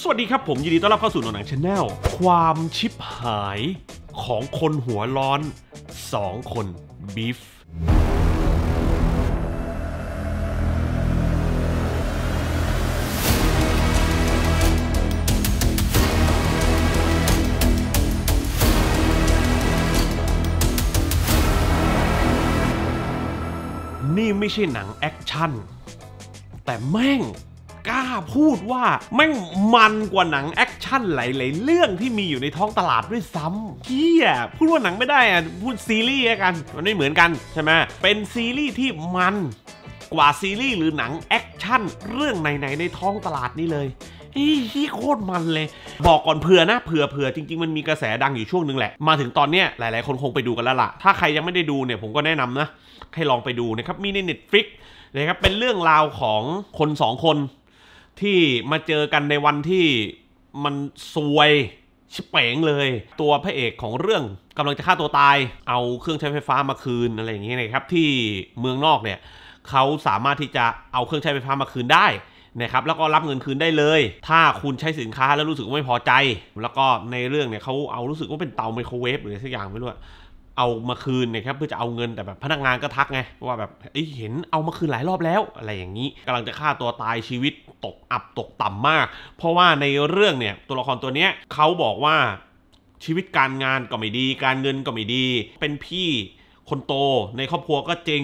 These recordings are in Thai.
สวัสดีครับผม ยินดีต้อนรับเข้าสู่หนังชาแนลความชิบหายของคนหัวร้อน 2 คนบีฟนี่ไม่ใช่หนังแอคชั่นแต่แม่งกล้าพูดว่าแม่งมันกว่าหนังแอคชั่นหลาย ๆ เรื่องที่มีอยู่ในท้องตลาดด้วยซ้ำเกียพูดว่าหนังไม่ได้อะพูดซีรีส์กัน มันไม่เหมือนกันใช่ไหมเป็นซีรีส์ที่มันกว่าซีรีส์หรือหนังแอคชั่นเรื่องไหนๆในท้องตลาดนี้เลยอีโคตรมันเลย บอกก่อนเผื่อนะเผื่อเผื่อจริง ๆ มันมีกระแสดังอยู่ช่วงนึงแหละ มาถึงตอนเนี้ยหลายๆคน คงไปดูกันแล้วล่ะถ้าใครยังไม่ได้ดูเนี่ยผมก็แนะนำนะให้ลองไปดูนะครับมีใน Netflix นะครับเป็นเรื่องราวของคน 2 คนที่มาเจอกันในวันที่มันซวยชิเป๋งเลย ตัวพระเอกของเรื่อง กำลังจะฆ่าตัวตายเอาเครื่องใช้ไฟฟ้ามาคืนอะไรอย่างเงี้ยนะครับที่เมืองนอกเนี่ยเขาสามารถที่จะเอาเครื่องใช้ไฟฟ้ามาคืนได้นะครับแล้วก็รับเงินคืนได้เลย ถ้าคุณใช้สินค้าแล้วรู้สึกไม่พอใจ แล้วก็ในเรื่องเนี่ยเขาเอารู้สึกว่าเป็นเตาไมโครเวฟหรือสักอย่างไม่รู้เอามาคืนนะครับเพื่อจะเอาเงินแต่แบบพนักงานก็ทักไงว่าแบบเอ้เห็นเอามาคืนหลายรอบแล้วอะไรอย่างนี้ กำลังจะฆ่าตัวตายชีวิตตกอับตกต่ำมาก เพราะว่าในเรื่องเนี่ยตัวละครตัวเนี้ยเขาบอกว่าชีวิตการงานก็ไม่ดี การเงินก็ไม่ดี เป็นพี่คนโตในครอบครัวก็จริง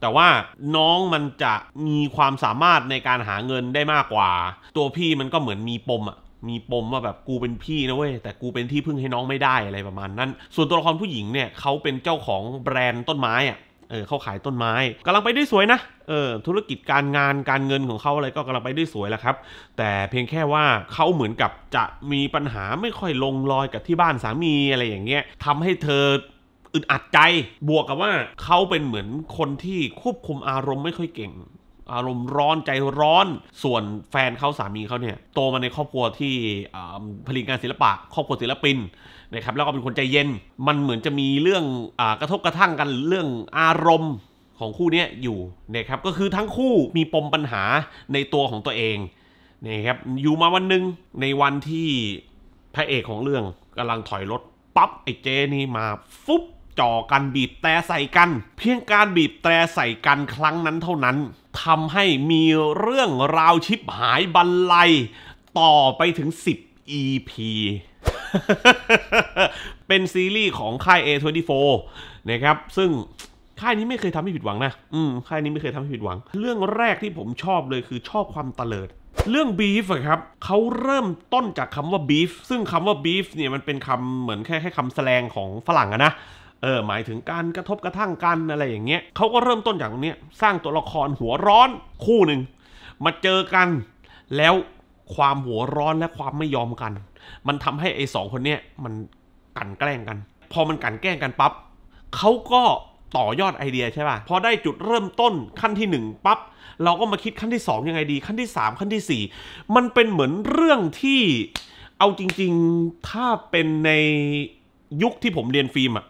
แต่ว่าน้องมันจะมีความสามารถในการหาเงินได้มากกว่า ตัวพี่มันก็เหมือนมีปมอะมีปมว่าแบบกูเป็นพี่ นะเว้ยแต่กูเป็นที่พึ่งให้น้องไม่ได้อะไรประมาณนั้น ส่วนตัวละครผู้หญิงเนี่ยเขาเป็นเจ้าของแบรนด์ต้นไม้อะเออเขาขายต้นไม้กำลังไปด้วยสวยนะเออธุรกิจการงานการเงินของเขาอะไรก็กำลังไปด้วยสวยแล้วครับ แต่เพียงแค่ว่าเขาเหมือนกับจะมีปัญหาไม่ค่อยลงรอยกับที่บ้านสามีอะไรอย่างเงี้ยทำให้เธออึดอัดใจบวกกับว่าเขาเป็นเหมือนคนที่ควบคุมอารมณ์ไม่ค่อยเก่งอารมณ์ร้อนใจร้อน ส่วนแฟนเขาสามีเขาเนี่ย โตมาในครอบครัวที่ผลิตงานศิลปะครอบครัวศิลปินนะครับแล้วก็เป็นคนใจเย็น มันเหมือนจะมีเรื่องอกระทบกระทั่งกันเรื่องอารมณ์ของคู่นี้อยู่นะครับก็คือทั้งคู่มีปมปัญหาในตัวของตัวเองนะครับอยู่มาวันหนึ่งในวันที่พระเอกของเรื่องกำลังถอยรถปั๊บไอ้เจนี่มาฟุ๊บจ่อกันบีบแต่ใส่กัน เพียงการบีบแต่ใส่กันครั้งนั้นเท่านั้นทำให้มีเรื่องราวชิบหายบรรลัยต่อไปถึง 10 EP เป็นซีรีส์ของค่าย A24 นะครับซึ่งค่ายนี้ไม่เคยทำให้ผิดหวังนะอืมค่ายนี้ไม่เคยทำให้ผิดหวัง เรื่องแรกที่ผมชอบเลยคือชอบความตะเลิดเรื่องบีฟครับเขาเริ่มต้นจากคำว่าบีฟซึ่งคำว่าบีฟเนี่ยมันเป็นคำเหมือนแค่แค่คำแสลงของฝรั่งอะนะเออหมายถึงการกระทบกระทั่งกันอะไรอย่างเงี้ยเขาก็เริ่มต้นจากตรงนี้สร้างตัวละครหัวร้อนคู่หนึ่งมาเจอกันแล้วความหัวร้อนและความไม่ยอมกัน มันทำให้ไอ้สองคนเนี้ยมันกันแกล้งกัน พอมันกันแกล้งกันปับ๊บเขาก็ต่อยอดไอเดียใช่ป่ะพอได้จุดเริ่มต้นขั้นที่ 1ปับ๊บเราก็มาคิดขั้นที่2ยังไงดี ขั้นที่ 3 ขั้นที่ 4 มันเป็นเหมือนเรื่องที่เอาจริงๆถ้าเป็นในยุคที่ผมเรียนฟิล์มอะ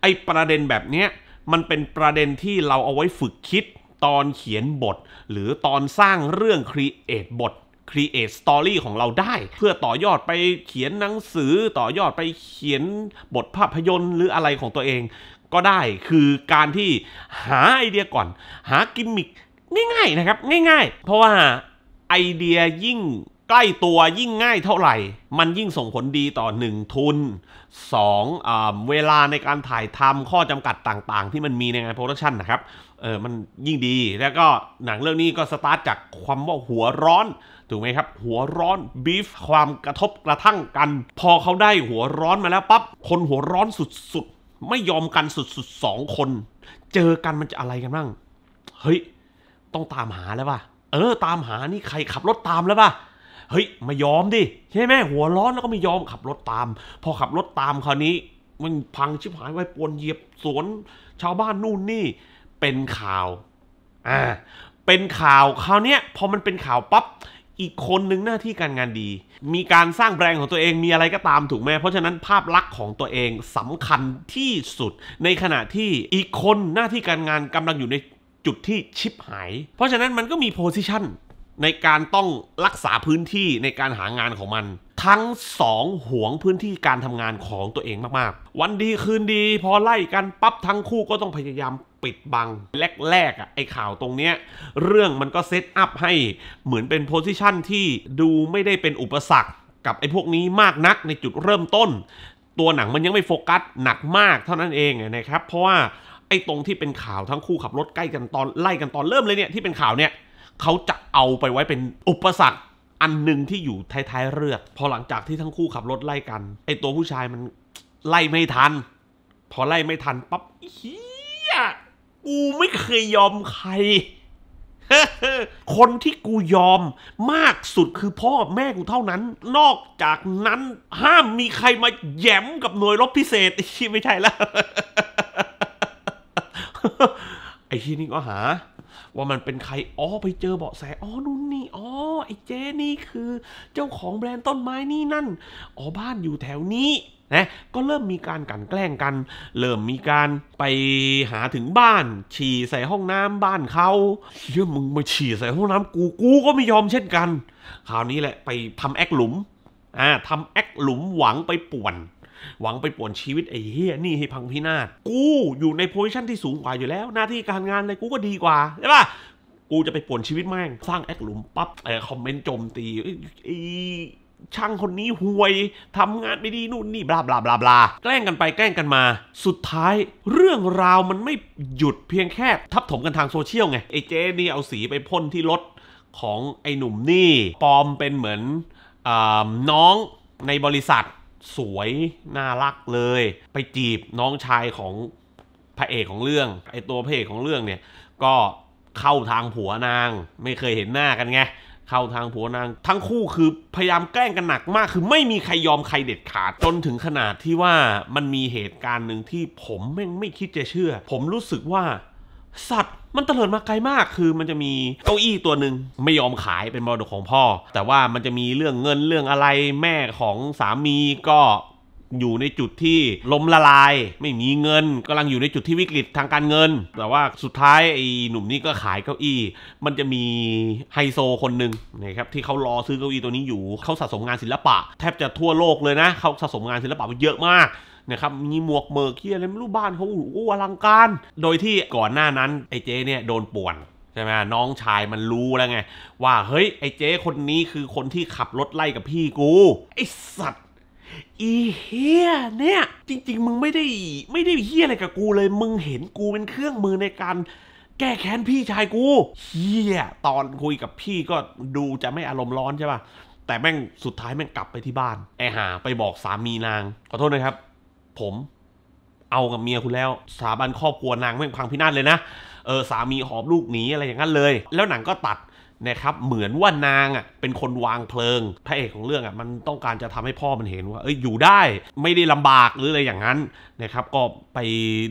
ไอประเด็นแบบเนี้ยมันเป็นประเด็นที่เราเอาไว้ฝึกคิดตอนเขียนบท หรือตอนสร้างเรื่องครีเอทบทครีเอทสตอรี่ของเราได้ เพื่อต่อยอดไปเขียนหนังสือ ต่อยอดไปเขียนบทภาพยนตร์หรืออะไรของตัวเอง ก็ได้คือการที่หาไอเดียก่อน หากิมมิคง่ายๆนะครับ ง่ายๆ เพราะว่าไอเดียยิ่งใกล้ตัวยิ่งง่ายเท่าไหร่ มันยิ่งส่งผลดีต่อ 1 ทุน 2เอเวลาในการถ่ายทำข้อจำกัดต่างๆ ที่มันมีในงานโปรดักชันนะครับ เออมันยิ่งดีแล้วก็หนังเรื่องนี้ก็สตาร์ท จากความว่าหัวร้อน ถูกไหมครับ หัวร้อนบีฟความกระทบกระทั่งกัน พอเขาได้หัวร้อนมาแล้วปับ๊บ คนหัวร้อนสุดๆ ไม่ยอมกันสุดๆสองคน เจอกันมันจะอะไรกันบ้างเฮ้ยต้องตามหาแล้วป่ะเออ ตามหานี่ใครขับรถตามแล้วป่ะเฮ้ยไม่ยอมดิใช่ไหมหัวร้อนแล้วก็ไม่ยอมขับรถตาม พอขับรถตามคราวนี้มันพังชิบหายไว้ปวนเหยียบสวนชาวบ้านนู่นนี่เป็นข่าวอ่าเป็นข่าวคราวนี้พอมันเป็นข่าวปับ๊บอีกคนหนึ่งหน้าที่การงานดี มีการสร้างแบรนด์ของตัวเองมีอะไรก็ตามถูกไหมเพราะฉะนั้นภาพลักษณ์ของตัวเองสำคัญที่สุดในขณะที่อีกคนหน้าที่การงานกำลังอยู่ในจุดที่ชิบหาย เพราะฉะนั้นมันก็มีโพสิชันในการต้องรักษาพื้นที่ในการหางานของมัน ทั้งสองหวงพื้นที่การทำงานของตัวเองมากๆ วันดีคืนดีพอไล่กันปั๊บทั้งคู่ก็ต้องพยายามปิดบัง แรก ๆอ่ะไอข่าวตรงเนี้ย เรื่องมันก็เซตอัพให้เหมือนเป็นโพสิชันที่ดูไม่ได้เป็นอุปสรรค กับไอพวกนี้มากนักในจุดเริ่มต้น ตัวหนังมันยังไม่โฟกัสหนักมากเท่านั้นเองนะครับเพราะว่าไอ้ตรงที่เป็นข่าวทั้งคู่ขับรถใกล้กันตอนไล่กันตอนเริ่มเลยเนี่ยที่เป็นข่าวเนี่ยเขาจะเอาไปไว้เป็นอุปสรรคอันหนึ่งที่อยู่ท้ายๆเรือพอหลังจากที่ทั้งคู่ขับรถไล่กัน ไอตัวผู้ชายมัน ไล่ไม่ทัน พอไล่ไม่ทันปั๊บเฮียกูไม่เคยยอมใคร คนที่กูยอมมากสุดคือพ่อแม่กูเท่านั้น นอกจากนั้น ห้ามมีใครมาแย้มกับหน่วยรบพิเศษไม่ใช่แล้ว ไอ้ที่นี่ก็หาว่ามันเป็นใคร อ๋อ ไปเจอเบาะแส อ๋อนู่นนี่ อ๋อ ไอ้เจ๊นี่คือเจ้าของแบรนด์ต้นไม้นี่ นั่น อ๋อบ้านอยู่แถวนี้นะ ก็เริ่มมีการกันแกล้งกัน เริ่มมีการไปหาถึงบ้าน ฉี่ใส่ห้องน้ำบ้านเขาเยอะมึงมาฉี่ใส่ห้องน้ำกู กู ก็ไม่ยอมเช่นกัน คราวนี้แหละไปทำแอคหลุม อ่าทำแอคหลุมหวังไปป่วนหวังไปป่วนชีวิตไอ้เฮียนี่ให้พังพินาศกูอยู่ในโพสิชันที่สูงกว่าอยู่แล้ว หน้าที่การงานอะไรกูก็ดีกว่าใช่ปะกูจะไปป่วนชีวิตแม่งสร้างแอคหลุมปั๊บไอ้คอมเมนต์โจมตีไอ้ช่างคนนี้ห่วยทำงานไม่ดีนู่นนี่บลาบลาบลาบลาแกล้งกันไปแกล้งกันมา สุดท้าย เรื่องราวมันไม่หยุดเพียงแค่ทับถมกันทางโซเชียลไงไอ้เจนี่เอาสีไปพ่นที่รถของไอ้หนุ่มนี่ปลอมเป็นเหมือนน้องในบริษัทสวยน่ารักเลย ไปจีบน้องชายของ พระเอกของเรื่องไอตัวพระเอกของเรื่องเนี่ยก็เข้าทางผัวนาง ไม่เคยเห็นหน้ากันไงเข้าทางผัวนาง ทั้งคู่คือพยายามแกล้งกันหนักมากคือไม่มีใครยอมใครเด็ดขาดจนถึงขนาดที่ว่ามันมีเหตุการณ์หนึ่งที่ผมแม่งไม่คิดจะเชื่อ ผมรู้สึกว่าสัตว์มันเตลิดมาไกลมากคือมันจะมีเก้าอี้ตัวหนึ่งไม่ยอมขายเป็นมรดกของพ่อ แต่ว่ามันจะมีเรื่องเงินเรื่องอะไรแม่ของสามีก็อยู่ในจุดที่ล้มละลายไม่มีเงินกำลังอยู่ในจุดที่วิกฤตทางการเงิน แต่ว่าสุดท้ายไอ้หนุ่มนี่ก็ขายเก้าอี้ มันจะมีไฮโซคนหนึ่งนะครับที่เขารอซื้อเก้าอี้ตัวนี้อยู่เขาสะสมงานศิลปะ แทบจะทั่วโลกเลยนะเขาสะสมงานศิลปะเยอะมากนะครับมีหมวกเมอร์เคียอะไรไม่รู้บ้านเขาโอ้อลังการโดยที่ก่อนหน้านั้นไอ้เจเนี่ยโดนป่วนใช่ไหมน้องชายมันรู้แล้วไง ว่าเฮ้ยไอ้เจ๊คนนี้คือคนที่ขับรถไล่กับพี่กูไอ้สัตว์อีเฮียเนี่ยจริง ๆ มึงไม่ได้ไม่ได้เฮียอะไรกับกูเลยมึงเห็นกูเป็นเครื่องมือในการ แก้แค้นพี่ชายกูเฮียตอนคุยกับพี่ก็ดูจะไม่อารมณ์ร้อนใช่ป่ะแต่แม่งสุดท้ายแม่งกลับไปที่บ้านไอหาไปบอกสามีนาง ขอโทษนะครับผมเอากับเมียคุณแล้วสถาบันครอบครัวนางไม่พังพินาศเลยนะเออสามีหอบลูกหนีอะไรอย่างนั้นเลย แล้วหนังก็ตัดนะครับเหมือนว่านางอ่ะเป็นคนวางเพลิงพระเอกของเรื่องอ่ะมันต้องการจะทำให้พ่อมันเห็นว่าเอ้ยอยู่ได้ไม่ได้ลำบากหรืออะไรอย่างนั้นนะครับ ก็ไป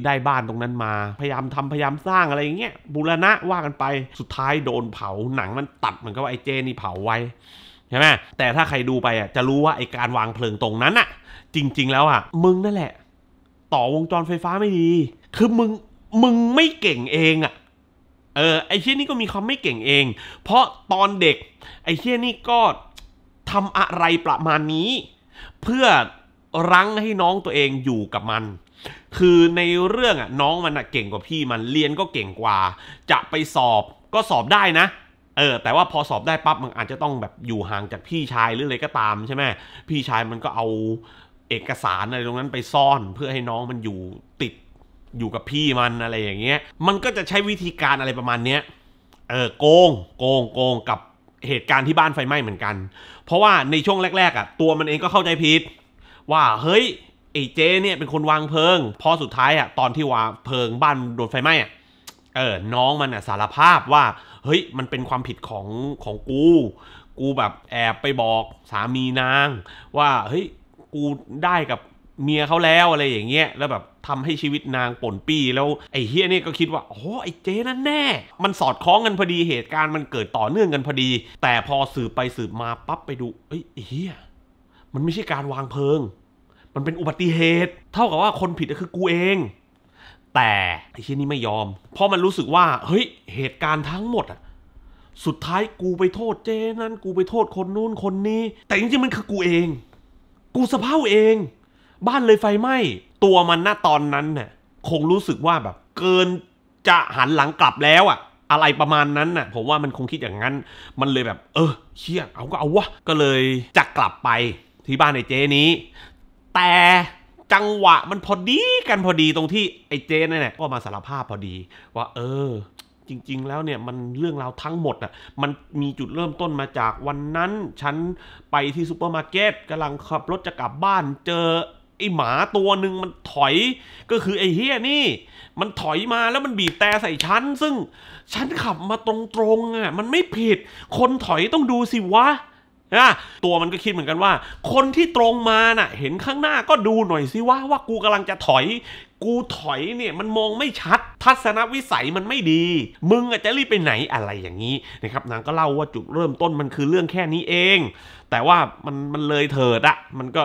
ได้บ้านตรงนั้นมา พยายามทำพยายามสร้างอะไรอย่างเงี้ยบูรณะว่ากันไปสุดท้ายโดนเผาหนังมันตัดเหมือนกับไอ้เจนี่เผาไว้ใช่ไหมแต่ถ้าใครดูไปอ่ะจะรู้ว่าไอ้การวางเพลิงตรงนั้นอ่ะจริง ๆ แล้วอ่ะมึงนั่นแหละ ต่อวงจรไฟฟ้าไม่ดี คือมึงมึงไม่เก่งเองอ่ะเออไอเชี่ยนี่ก็มีความไม่เก่งเอง เพราะตอนเด็กไอเชี่ยนี่ก็ทำอะไรประมาณนี้ เพื่อรั้งให้น้องตัวเองอยู่กับมัน คือในเรื่องอ่ะน้องมันอ่ะเก่งกว่าพี่มันเรียนก็เก่งกว่า จะไปสอบก็สอบได้นะเออ แต่ว่าพอสอบได้ปั๊บมันอาจจะต้องแบบอยู่ห่างจากพี่ชายหรืออะไรก็ตามใช่ไหมพี่ชายมันก็เอาเอกสารอะไรตรงนั้นไปซ่อนเพื่อให้น้องมันอยู่ติดอยู่กับพี่มันอะไรอย่างเงี้ย มันก็จะใช้วิธีการอะไรประมาณเนี้ยเออโกงโกงโกงกับเหตุการณ์ที่บ้านไฟไหม้เหมือนกัน เพราะว่าในช่วงแรก ๆ อ่ะ ตัวมันเองก็เข้าใจผิด ว่าเฮ้ยไอ้เจเนี่ยเป็นคนวางเพลิง พอสุดท้ายอ่ะตอนที่วางเพลิงบ้านโดนไฟไหม้อ่ะเออน้องมันอ่ะสารภาพว่าเฮ้ยมันเป็นความผิดของของกู กูแบบแอบไปบอกสามีนาง ว่าเฮ้ยกูได้กับเมียเขาแล้วอะไรอย่างเงี้ยแล้วแบบทำให้ชีวิตนางป่นปี้แล้ว ไอ้เฮียนี่ก็คิดว่าโอ้ไอ้เจ๊นั่นแน่ มันสอดคล้องกันพอดีเหตุการณ์มันเกิดต่อเนื่องกันพอดี แต่พอสืบไปสืบมาปั๊บไปดูไอ้เฮียมันไม่ใช่การวางเพลิง มันเป็นอุบัติเหตุ เท่ากับว่าคนผิดก็คือกูเอง แต่ ไอ้เฮียนี่ไม่ยอม เพราะมันรู้สึกว่า เฮ้ย เหตุการณ์ทั้งหมดอะสุดท้ายกูไปโทษเจ๊นั่นกูไปโทษคนนู้นคนนี้ แต่จริงๆมันคือกูเองกูสะเพ้าเอง บ้านเลยไฟไหม้ตัวมันณตอนนั้นเนี่ยคงรู้สึกว่าแบบ เกินจะหันหลังกลับแล้วอะอะไรประมาณนั้นน่ะ ผมว่ามันคงคิดอย่างนั้น มันเลยแบบ เออเชี่ยเอาก็เอาวะก็เลยจะกลับไปที่บ้านไอ้เจนี้ แต่จังหวะมันพอดีกันพอดีตรงที่ไอ้เจนี่นแหละก็มาสารภาพพอดี ว่าเออจริงๆ แล้วเนี่ย มันเรื่องราวทั้งหมดอ่ะมันมีจุดเริ่มต้นมาจากวันนั้น ฉันไปที่ซูเปอร์มาร์เก็ตกำลังขับรถจะกลับบ้านเจอไอหมาตัวหนึ่งมันถอยก็คือไอเฮียนี่ มันถอยมาแล้วมันบีบแต่ใส่ฉันซึ่ง ฉันขับมาตรงๆอ่ะมันไม่ผิด คนถอยต้องดูสิวะนะตัวมันก็คิดเหมือนกันว่า คนที่ตรงมาน่ะเห็นข้างหน้าก็ดูหน่อยสิว่าว่ากูกำลังจะถอย กูถอยเนี่ยมันมองไม่ชัดทัศนวิสัยมันไม่ดี มึงอาจจะรีบไปไหนอะไรอย่างนี้นะครับนางก็เล่าว่าจุดเริ่มต้นมันคือเรื่องแค่นี้เอง แต่ว่ามันมันเลยเถิดอะมันก็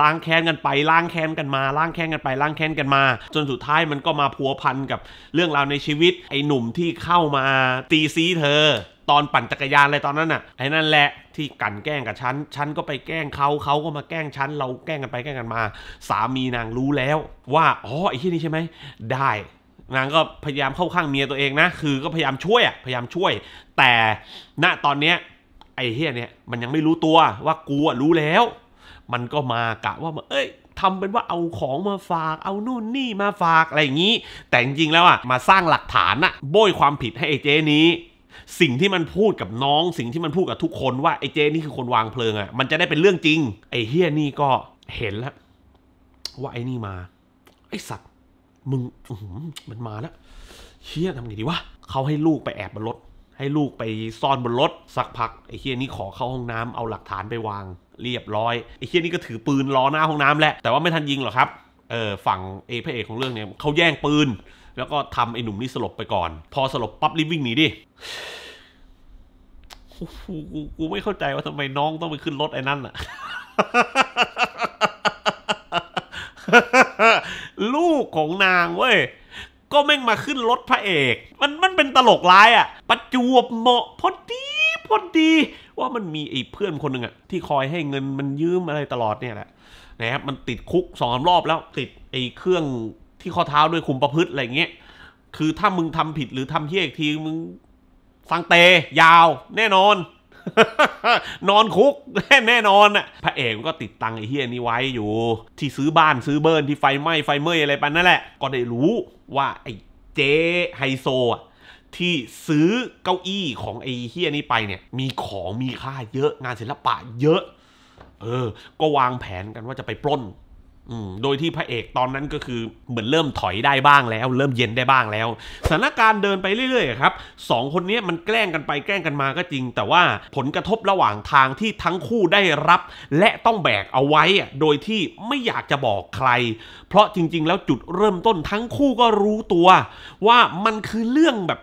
ล้างแค้นกันไปล้างแค้นกันมาล้างแค้นกันไปล้างแค้นกันมา จนสุดท้ายมันก็มาพัวพันกับเรื่องราวในชีวิต ไอ้หนุ่มที่เข้ามาตีซีเธอตอนปั่นจักรยานอะไรตอนนั้นน่ะไอ้นั่นแหละที่กันแกล้งกับฉันฉันก็ไปแกล้งเขาเขาก็มาแกล้งฉันเราแกล้งกันไปแกล้งกันมา สามีนางรู้แล้วว่าอ๋อไอ้ที่นี่ใช่ไหมได้นางก็พยายามเข้าข้างเมียตัวเองนะคือก็พยายามช่วยพยายามช่วย แต่ณตอนเนี้ยไอ้เฮียเนี่ยมันยังไม่รู้ตัวว่ากูอ่ะรู้แล้ว มันก็มากะว่าเอ้ยทำเป็นว่าเอาของมาฝาก เอานู่นนี่มาฝากอะไรอย่างนี้ แต่จริงๆแล้วอ่ะมาสร้างหลักฐานอ่ะโบยความผิดให้ไอ้เจนี้สิ่งที่มันพูดกับน้อง สิ่งที่มันพูดกับทุกคนว่าไอ้เจ นี่คือคนวางเพลิงอะ่ะมันจะได้เป็นเรื่องจริง ไอ้เฮียนี่ก็เห็นแล้ว ว่าไอ้นี่มา ไอ้สัตว์มึงมันมาแล้วเฮียทำไงดีวะเขาให้ลูกไปแอบบนรถ ให้ลูกไปซ่อนบนรถ สักพัก ไอ้เฮียนี่ขอเข้าห้องน้ำเอาหลักฐานไปวาง เรียบร้อยไอ้เฮียนี่ก็ถือปืนรอหน้าห้องน้ำแหละแต่ว่าไม่ทันยิงหรอกครับ เออฝั่งเอพระเอกของเรื่องเนี่ยเขาแย่งปืนแล้วก็ทำไอ้หนุ่มนี่สลบไปก่อน พอสลบปั๊บรีบวิ่งหนีดิกูกูไม่เข้าใจว่าทำไมน้องต้องไปขึ้นรถไอ้นั่นอะลูกของนางเว้ย ก็แม่งมาขึ้นรถพระเอก มันมันเป็นตลกร้ายอะประจวบเหมาะพอดีพอดี ว่ามันมีไอ้เพื่อนคนหนึ่งอะที่คอยให้เงินมันยืมอะไรตลอดเนี่ยแหละนะครับมันติดคุกสองรอบแล้วติดไอ้เครื่องที่ข้อเท้าด้วยคุมประพฤติ อะไรเงี้ย คือถ้ามึงทำผิดหรือทำเฮี้ยอีกทีมึงสังเต ยาว แน่นอน นอนคุก แน่นอนน่ะ พระเอกก็ติดตังไอ้เฮี้ยนี้ไว้อยู่ ที่ซื้อบ้านซื้อเบิร์น ที่ไฟไหม้ ไฟเมื่อยอะไรปันนั่นแหละ ก็ได้รู้ว่า ไอ้เจ้ไฮโซอ่ะที่ซื้อเก้าอี้ของไอ้เฮียนี้ไปเนี่ย มีของมีค่าเยอะงานศิลปะเยอะ เออ ก็วางแผนกันว่าจะไปปล้นโดยที่พระเอกตอนนั้นก็คือเหมือนเริ่มถอยได้บ้างแล้ว เริ่มเย็นได้บ้างแล้ว สถานการณ์เดินไปเรื่อยๆครับ สองคนนี้มันแกล้งกันไปแกล้งกันมาก็จริง แต่ว่าผลกระทบระหว่างทางที่ทั้งคู่ได้รับ และต้องแบกเอาไว้ โดยที่ไม่อยากจะบอกใคร เพราะจริงๆ แล้วจุดเริ่มต้นทั้งคู่ก็รู้ตัว ว่ามันคือเรื่องแบบ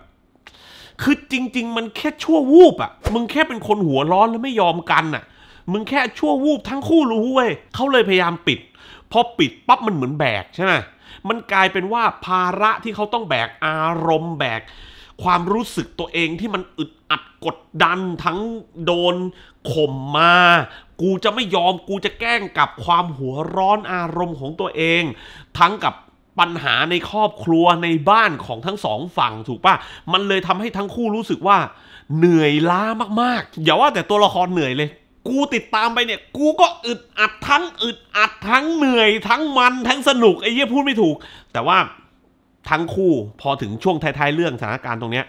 คือจริง ๆ มันแค่ชั่ววูบอะ่ะ มึงแค่เป็นคนหัวร้อนแล้วไม่ยอมกันอะ่ะ มึงแค่ชั่ววูบทั้งคู่รู้เว้ยเขาเลยพยายามปิดพอปิดปั๊บมันเหมือนแบกใช่ไหมมันกลายเป็นว่าภาระที่เขาต้องแบกอารมณ์แบก ความรู้สึกตัวเองที่มันอึดอัดกดดันทั้งโดนข่มมา กูจะไม่ยอมกูจะแกล้งกับความหัวร้อนอารมณ์ของตัวเอง ทั้งกับปัญหาในครอบครัวในบ้านของทั้งสองฝั่งถูกปะ มันเลยทำให้ทั้งคู่รู้สึกว่าเหนื่อยล้ามาก ๆ อย่าว่าแต่ตัวละครเหนื่อยเลยกูติดตามไปเนี่ยกูก็อึดอัดทั้งอึดอัดทั้งเหนื่อยทั้งมันทั้งสนุกไอ้เหี้ยพูดไม่ถูก แต่ว่าทั้งคู่พอถึงช่วงท้ายๆเรื่องสถานการณ์ตรงเนี้ย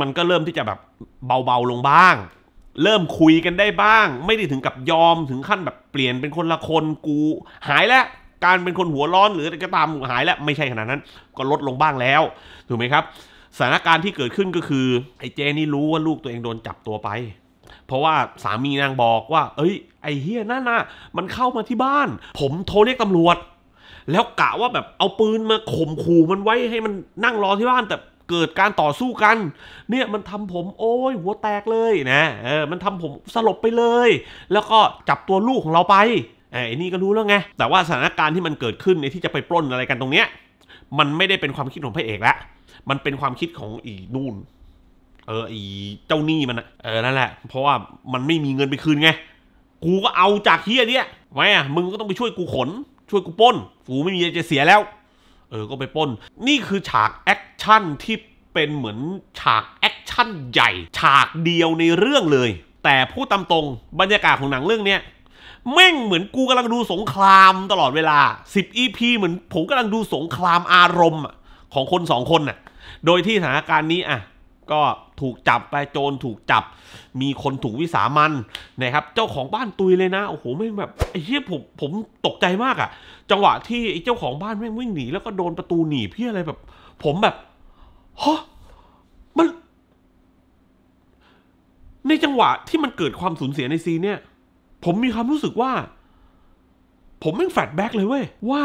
มันก็เริ่มที่จะแบบเบาๆลงบ้าง เริ่มคุยกันได้บ้าง ไม่ได้ถึงกับยอมถึงขั้นแบบเปลี่ยนเป็นคนละคนกู หายแล้วการเป็นคนหัวร้อนหรืออะไรก็ตามหายแล้ว ไม่ใช่ขนาดนั้นก็ลดลงบ้างแล้ว ถูกไหมครับ สถานการณ์ที่เกิดขึ้นก็คือ ไอ้เจนี่รู้ว่าลูกตัวเองโดนจับตัวไปเพราะว่าสามีนางบอกว่า เอ้ย ไอ้เฮียนั่นน่ะมันเข้ามาที่บ้าน ผมโทรเรียกตำรวจ แล้วกะว่าแบบเอาปืนมาข่มขู่มันไว้ให้มันนั่งรอที่บ้าน แต่เกิดการต่อสู้กัน เนี่ยมันทำผม โอ้ยหัวแตกเลยนะ เออมันทำผมสลบไปเลย แล้วก็จับตัวลูกของเราไปไอ้นี่ก็รู้แล้วไง แต่ว่าสถานการณ์ที่มันเกิดขึ้นในที่จะไปปล้นอะไรกันตรงเนี้ย มันไม่ได้เป็นความคิดของพระเอกละ มันเป็นความคิดของอีนู่นเออไอเจ้าหนี้มันเออนั่นแหละ เพราะว่ามันไม่มีเงินไปคืนไง กูก็เอาจากเฮียเนี้ยไว้อะมึงก็ต้องไปช่วยกูขน ช่วยกูป้นกูไม่มีจะเสียแล้ว เออก็ไปป้น นี่คือฉากแอคชั่นที่เป็นเหมือนฉากแอคชั่นใหญ่ฉากเดียวในเรื่องเลย แต่พูดตามตรง บรรยากาศของหนังเรื่องเนี้ยแม่งเหมือนกูกำลังดูสงครามตลอดเวลา10 EP เหมือนผมกำลังดูสงครามอารมณ์ ของคนสองคนน่ะโดยที่สถานการณ์นี้อ่ะ็ถูกจับไปโจรถูกจับมีคนถูกวิสามันนะครับ เจ้าของบ้านตุยเลยนะโอ้โหไม่แบบไอ้เหี้ยผมผมตกใจมากอะจังหวะที่ไอ้เจ้าของบ้านแม่งวิ่งหนีแล้วก็โดนประตูหนีเพียอะไรแบบ ผมแบบ ฮะ มันในจังหวะที่มันเกิดความสูญเสียในซีเนี่ย ผมมีความรู้สึกว่า ผมแม่งแฟลชแบ็กเลยเว้ย ว่า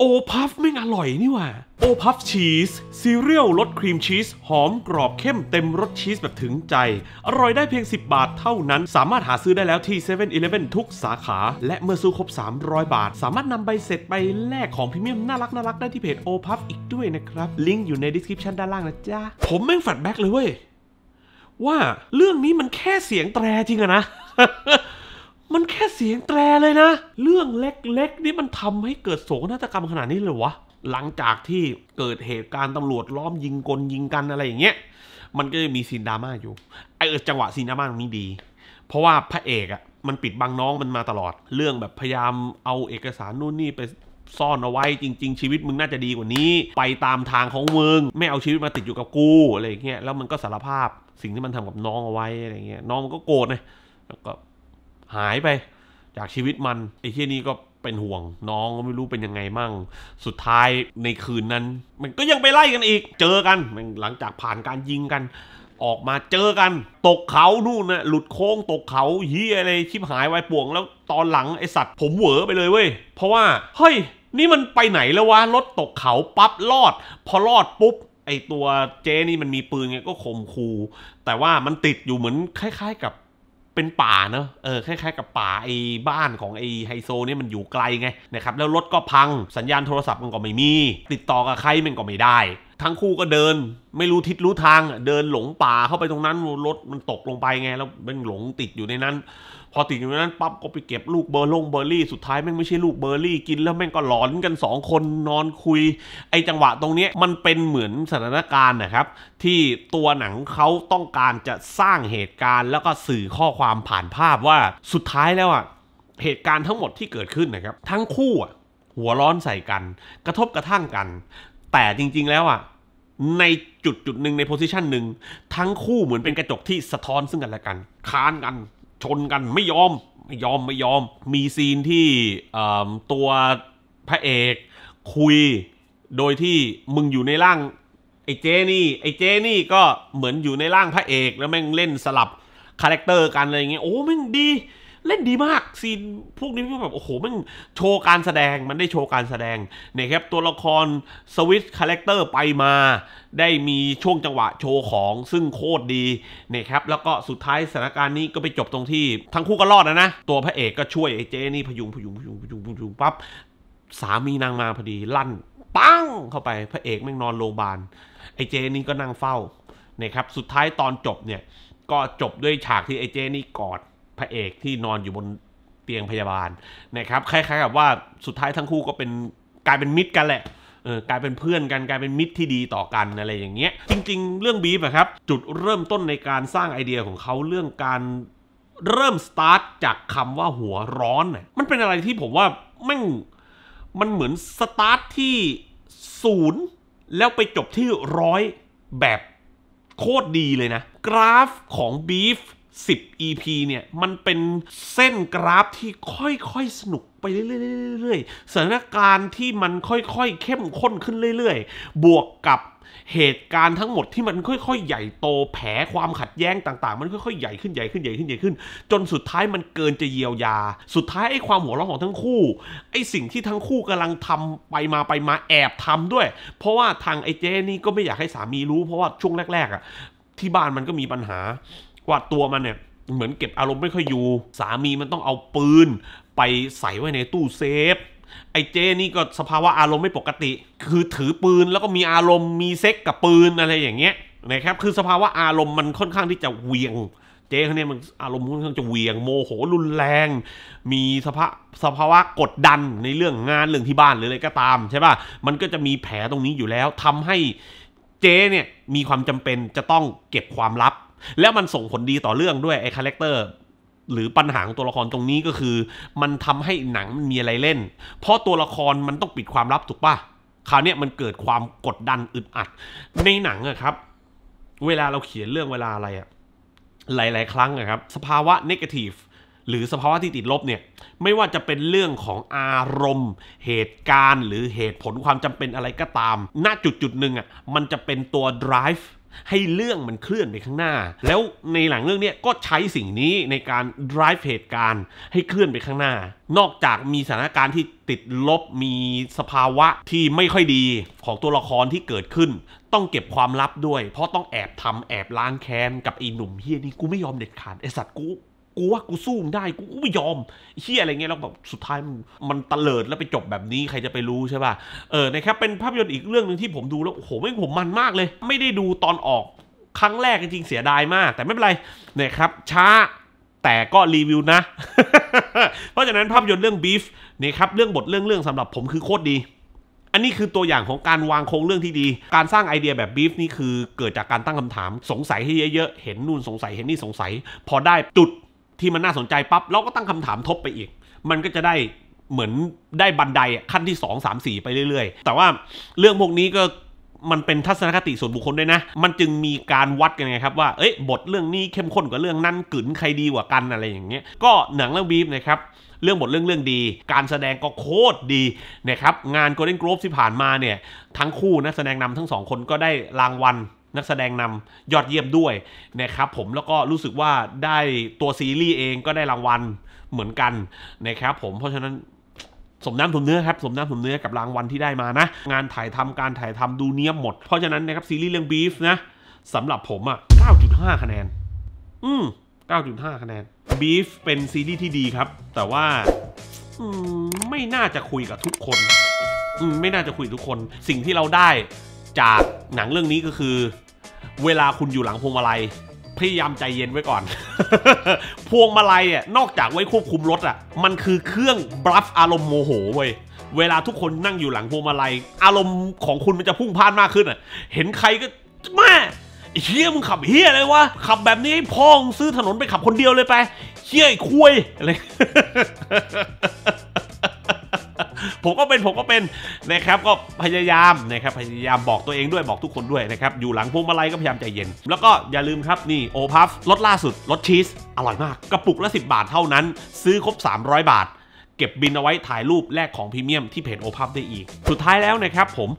โอพัฟไม่อร่อยนี่ว่าโอพัฟชีสซีเรียลรสครีมชีส หอมกรอบเข้มเต็มรสชีสแบบถึงใจ อร่อยได้เพียง 10 บาทเท่านั้น สามารถหาซื้อได้แล้วที่7 e เ e ่ e อทุกสาขา และเมื่อซื้อครบ300 บาท สามารถนำใบเสร็จไปแลกของพรีเมียมน่ารักน่ารักได้ที่เพจโอพัฟอีกด้วยนะครับ ลิงก์อยู่ในดีสคริปชันด้านล่างนะจ๊ะ ผมแม่งแฟลแบ็กเลยเว้ยว่าเรื่องนี้มันแค่เสียงแตรจริงอะนะมันแค่เสียงแตรเลยนะเรื่องเล็กๆ นี่มันทำให้เกิดโศกนาฏกรรมขนาดนี้เลยวะหลังจากที่เกิดเหตุการณ์ตำรวจล้อมยิงกลยิงกันอะไรอย่างเงี้ยมันก็จะมีซีนดราม่าอยู่ไอเออจังหวะซีนดราม่าตรงนี้ดี เพราะว่าพระเอกอะมันปิดบังน้องมันมาตลอด เรื่องแบบพยายามเอาเอกสารนู่นนี่ไปซ่อนเอาไว้จริง ๆ ชีวิตมึงน่าจะดีกว่านี้ ไปตามทางของมึงไม่เอาชีวิตมาติดอยู่กับกูอะไรอย่างเงี้ยแล้วมันก็สารภาพสิ่งที่มันทำกับน้องเอาไว้อะไรเงี้ย น้องมันก็โกรธนะแล้วก็หายไป จากชีวิตมัน ไอ้เฮียนี่ก็เป็นห่วงน้องก็ไม่รู้เป็นยังไงมั่ง สุดท้ายในคืนนั้น มันก็ยังไปไล่กันอีก เจอกันหลังจากผ่านการยิงกัน ออกมาเจอกัน ตกเขานู่นนะหลุดโค้งตกเขาเฮียอะไรชิบหายไว้ป่วงแล้วตอนหลังไอสัตว์ ผมเหวอไปเลยเว้ยเพราะว่าเฮ้ย นี่มันไปไหนแล้ววะ รถตกเขาปั๊บรอด พอรอดปุ๊บ ไอตัวเจนี่มันมีปืนไงก็ข่มขู่แต่ว่ามันติดอยู่เหมือนคล้าย ๆ กับเป็นป่าเนอะเออ คล้ายๆกับป่าไอ้บ้านของไอ้ไฮโซเนี่ยมันอยู่ไกลไงนะครับ แล้วรถก็พัง สัญญาณโทรศัพท์มันก็ไม่มี ติดต่อกับใครมันก็ไม่ได้ ทั้งคู่ก็เดิน ไม่รู้ทิศรู้ทาง เดินหลงป่าเข้าไปตรงนั้น รถมันตกลงไปไง แล้วมันหลงติดอยู่ในนั้นพอติดอยู่นั้น ปั๊บก็ไปเก็บลูกเบอร์ลงเบอร์รี่สุดท้ายแม่งไม่ใช่ลูกเบอร์รี่ กินแล้วแม่งก็หลอนกัน 2 คนนอนคุย ไอจังหวะตรงนี้มันเป็นเหมือนสถานการณ์นะครับ ที่ตัวหนังเขาต้องการจะสร้างเหตุการณ์ แล้วก็สื่อข้อความผ่านภาพว่าสุดท้ายแล้วอะเหตุการณ์ทั้งหมดที่เกิดขึ้นนะครับ ทั้งคู่หัวร้อนใส่กัน กระทบกระทั่งกัน แต่จริงๆแล้วอะในจุดจุดหนึ่งในโพสิชันหนึ่งทั้งคู่เหมือนเป็นกระจกที่สะท้อนซึ่งกันและกัน ค้านกันชนกันไม่ยอม ไม่ยอมไม่ยอม มีซีนที่ตัวพระเอกคุยโดยที่มึงอยู่ในร่างไอ้เจนี่ ไอ้เจนี่ก็เหมือนอยู่ในร่างพระเอกแล้วแม่งเล่นสลับ คาแรคเตอร์กันอะไรอย่างเงี้ยโอ้แม่งดีเล่นดีมาก ซีนพวกนี้แบบโอ้โหมันโชว์การแสดงมันได้โชว์การแสดงเนี่ยครับตัวละครสวิตคาแรคเตอร์ไปมา ได้มีช่วงจังหวะโชว์ของซึ่งโคตรดีเนี่ยครับแล้วก็สุดท้ายสถานการณ์นี้ก็ไปจบตรงที่ทั้งคู่ก็รอดนะนะ ตัวพระเอกก็ช่วยไอ้เจนี่พยุงพยุงพยุงพยุงพยุงปั๊บสามีนางมาพอดีลั่นปั้งเข้าไปพระเอกแม่งนอนโรงพยาบาลไอ้เจ นี่ก็นั่งเฝ้าเนี่ยครับสุดท้ายตอนจบเนี่ยก็จบด้วยฉากที่ไอ้เจ นี่กอดพระเอกที่นอนอยู่บนเตียงพยาบาลนะครับคล้ายๆกับว่าสุดท้ายทั้งคู่ก็เป็นกลายเป็นมิตร กันแหละเออกลายเป็นเพื่อนกัน กลายเป็นมิตรที่ดีต่อกันอะไรอย่างเงี้ยจริงๆเรื่องบีฟอะครับจุดเริ่มต้นในการสร้างไอเดียของเขาเรื่องการเริ่มสตาร์ทจากคำว่าหัวร้อนน่ะมันเป็นอะไรที่ผมว่าแม่งมันเหมือนสตาร์ทที่ศูนย์แล้วไปจบที่ร้อยแบบโคตรดีเลยนะ กราฟของบีฟ10 EP เนี่ยมันเป็นเส้นกราฟที่ค่อยๆสนุกไปเรื่อยๆๆสถานการณ์ที่มันค่อยๆเข้มข้นขึ้นเรื่อยๆ บวกกับเหตุการณ์ทั้งหมดที่มันค่อยๆ ใหญ่โตแผลความขัดแย้งต่าง ๆ มันค่อยๆใหญ่ขึ้นใหญ่ขึ้นใหญ่ขึ้นใหญ่ขึ้นจนสุดท้ายมันเกินจะเยียวยา สุดท้ายไอ้ความหัวเราะของทั้งคู่ ไอ้สิ่งที่ทั้งคู่กำลังทำไปมาไปมาแอบทำด้วย เพราะว่าทางไอ้เจนี่ก็ไม่อยากให้สามีรู้เพราะว่าช่วงแรก ๆอ่ะที่บ้านมันก็มีปัญหาว่าตัวมันเนี่ยเหมือนเก็บอารมณ์ไม่ค่อยอยู่ สามีมันต้องเอาปืน ไปใส่ไว้ในตู้เซฟ ไอ้เจนี่ก็สภาวะอารมณ์ไม่ปกติ คือถือปืนแล้วก็มีอารมณ์มีเซ็กกับปืนอะไรอย่างเงี้ยนะครับ คือสภาวะ อารมณ์มันค่อนข้างที่จะเวียง เจเขาเนี่ยมันอารมณ์ค่อนข้างจะเวียง โมโหรุนแรง มีสภาสภาวะกดดันในเรื่องงานเรื่องที่บ้านหรืออะไรก็ตามใช่ป่ะมันก็จะมีแผลตรงนี้อยู่แล้ว ทำให้เจเนี่ยมีความจำเป็นจะต้องเก็บความลับแล้วมันส่งผลดีต่อเรื่องด้วยไอ้คาแรคเตอร์ หรือปัญหาของตัวละครตรงนี้ก็คือ มันทำให้หนังมันมีอะไรเล่น เพราะตัวละครมันต้องปิดความลับถูกปะคราวนี้มันเกิดความกดดันอึดอัด ในหนังอะครับ เวลาเราเขียนเรื่องเวลาอะไรอะหลาย ๆ ครั้งนะครับ สภาวะนกาทีฟหรือสภาวะที่ติดลบเนี่ย ไม่ว่าจะเป็นเรื่องของอารมณ์ เหตุการณ์ หรือเหตุผลความจำเป็นอะไรก็ตามณจุดจุดหนึ่งอะมันจะเป็นตัว drive ให้เรื่องมันเคลื่อนไปข้างหน้า แล้วในหลังเรื่องเนี้ยก็ใช้สิ่งนี้ในการ drive เหตุการณ์ให้เคลื่อนไปข้างหน้า นอกจากมีสถานการณ์ที่ติดลบ มีสภาวะที่ไม่ค่อยดีของตัวละครที่เกิดขึ้น ต้องเก็บความลับด้วย เพราะต้องแอบทำแอบล้างแค้นกับไอ้หนุ่มเฮียนี่กูไม่ยอมเด็ดขาดไอสัตว์กูกูว่ากูสู้มึงได้กูไม่ยอมเฮียอะไรเงี้ยแล้วแบบสุดท้ายมันตะเลิดแล้วไปจบแบบนี้ใครจะไปรู้ใช่ป่ะเออนะครับเป็นภาพยนตร์อีกเรื่องหนึ่งที่ผมดูแล้วโอ้โหไม่ผมมันมากเลย ไม่ได้ดูตอนออกครั้งแรกจริงเสียดายมาก แต่ไม่เป็นไรนะครับช้าแต่ก็รีวิวนะ เพราะฉะนั้นภาพยนตร์เรื่อง Beef นี่ครับเรื่องบทเรื่องเรื่องสำหรับผมคือโคตรดี อันนี้คือตัวอย่างของการวางโครงเรื่องที่ดี การสร้างไอเดียแบบบีฟนี่คือเกิดจากการตั้งคำถามสงสัยให้เยอะๆเห็นนู่นสงสัยเห็นนี่สงสัย พอได้จุดที่มันน่าสนใจปั๊บเราก็ตั้งคำถามทบไปอีก มันก็จะได้เหมือนได้บันไดขั้นที่ 2 3 4 ไปเรื่อยๆ แต่ว่าเรื่องพวกนี้ก็มันเป็นทัศนคติส่วนบุคคลด้วยนะ มันจึงมีการวัดกันไงครับว่าเอ้ยบทเรื่องนี้เข้มข้นกว่าเรื่องนั้นกลืนใครดีกว่ากันอะไรอย่างเงี้ย ก็หนังเรื่องบีฟนะครับเรื่องบทเรื่องเรื่องดี การแสดงก็โคตรดีนะครับงานโกลเด้นกรอบที่ผ่านมาเนี่ยทั้งคู่นะักแสดงนำทั้งสองคนก็ได้รางวัลนักแสดงนำยอดเยี่ยมด้วยนะครับผมแล้วก็รู้สึกว่าได้ตัวซีรีส์เองก็ได้รางวัลเหมือนกันนะครับผม เพราะฉะนั้น สมน้ำสมเนื้อครับ สมน้ำสมเนื้อกับรางวัลที่ได้มานะงานถ่ายทำการถ่ายทำดูเนี้ยหมด เพราะฉะนั้นนะครับซีรีส์เรื่องบีฟนะสำหรับผมอะ่ะ 9.5 คะแนน อืม9.5 คะแนนบีฟเป็นซีรีส์ที่ดีครับแต่ว่า อืมไม่น่าจะคุยกับทุกคนอืมไม่น่าจะคุยทุกคนสิ่งที่เราได้จากหนังเรื่องนี้ก็คือเวลาคุณอยู่หลังพวงมาลัยพยายามใจเย็นไว้ก่อน พวงมาลัยเนี่ยนอกจากไว้ควบคุมรถอ่ะ มันคือเครื่องบลัฟอารมณ์โมโหเว้ยเวลาทุกคนนั่งอยู่หลังพวงมาลัยอารมณ์ของคุณมันจะพุ่งพ่านมากขึ้นอ่ะ เห็นใครก็แม่เฮียมึงขับเฮียอะไรวะขับแบบนี้้พ่องซื้อถนนไปขับคนเดียวเลยไปเฮียไอ้คุยอะไรผมก็เป็น ผมก็เป็นนะครับ ก็พยายามนะครับ พยายามบอกตัวเองด้วยบอกทุกคนด้วยนะครับ อยู่หลังพวงมาลัยก็พยายามใจเย็น แล้วก็อย่าลืมครับ นี่โอพัฟรสล่าสุดรสชีส อร่อยมาก กระปุกละ 10 บาทเท่านั้น ซื้อครบ 300 บาทเก็บบินเอาไว้ถ่ายรูปแลกของพรีเมียมที่เพจโอพาพได้อีก สุดท้ายแล้วนะครับผม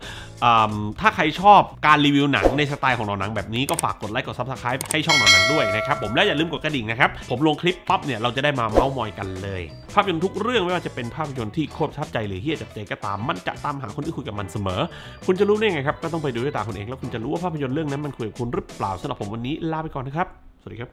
ถ้าใครชอบการรีวิวหนังในสไตล์ของหนอนหนังแบบนี้ก็ฝากกดไลค์กดซับสไครป์ให้ช่องหนอนหนังด้วยนะครับ ผมและอย่าลืมกดกระดิ่งนะครับ ผมลงคลิปปั๊บเนี่ย เราจะได้มาเมาท์มอยกันเลย ภาพยนตร์ทุกเรื่องไม่ว่าจะเป็นภาพยนตร์ที่โคตรทับใจหรือเฮี้ยจับใจก็ตามมันจะตามหาคนที่คุยกับมันเสมอ คุณจะรู้ได้ไงครับก็ต้องไปดูด้วยตาคุณเองแล้วคุณจะรู้ว่าภาพยนตร์เรื่องนั้นมันคุยกับคุณหรือเปล่าสำหรับผมวันนี้ลาไปก่อนนะครับ สวัสดีครับ